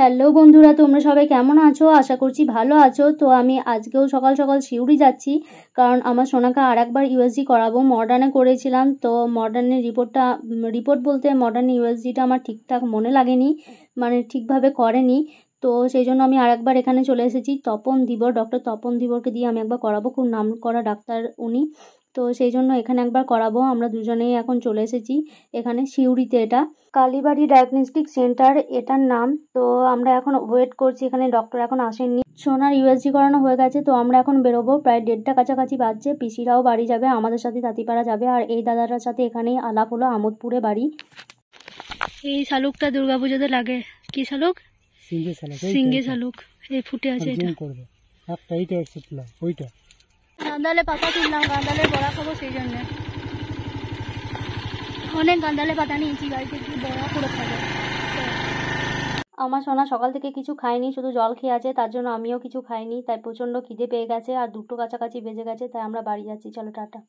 hello বন্ধুরা তোমরা সবাই কেমন আছো আশা করছি ভালো আছো তো আমি আজকেও সকাল সকাল শিউরি যাচ্ছি কারণ আমার সোনাকে আর একবার ইউএসজি করাবো মডার্নে করেছিলাম তো মডার্নের রিপোর্টটা রিপোর্ট বলতে মডার্ন ইউএসজিটা আমার ঠিকঠাক মনে লাগেনি মানে ঠিকভাবে করেনি তো সেই জন্য আমি আর একবার এখানে চলে এসেছি তপন ধীবর ডক্টর তপন ধীবরকে দিয়ে আমি একবার করাবো খুব নাম করা ডাক্তার উনি তো সেই জন্য এখানে একবার করাবো আমরা দুজনেই এখন চলে এসেছি এখানে সিউড়িতে এটা কালীবাড়ি ডায়াগনস্টিক সেন্টার এটার নাম তো আমরা এখন ওয়েট করছি এখানে ডক্টর এখন আসেননি সোনার ইউএসজি করানো হয়ে গেছে তো আমরা এখন বেরোবো প্রায় দেড়টা কাছাকাছি বাজছে পিসিরাও বাড়ি যাবে আমাদের সাথে তাঁতিপাড়া যাবে আর এই দাদাটার সাথে এখানেই আলাপ হলো আমোদপুরে বাড়ি এই শালুকটা দুর্গাপুজোতে লাগে কি শালুক সিঙ্গে শালুক এই ফুটে আছে এটা একটা এইটা ওইটা গান্দালে পাতা তুললাম গান্দালে বড়া খাবো সেই জন্যে অনেক গান্দালে পাতা নিয়েছি গাড়িতে বড়া করে খাবো আমার সোনা সকাল থেকে কিছু খায়নি শুধু জল খেয়ে আছে তার জন্য আমিও কিছু খাইনি তাই প্রচণ্ড খিদে পেয়ে গেছে আর দুটো কাছাকাছি বেজে গেছে তাই আমরা বাড়ি যাচ্ছি চলো টাটা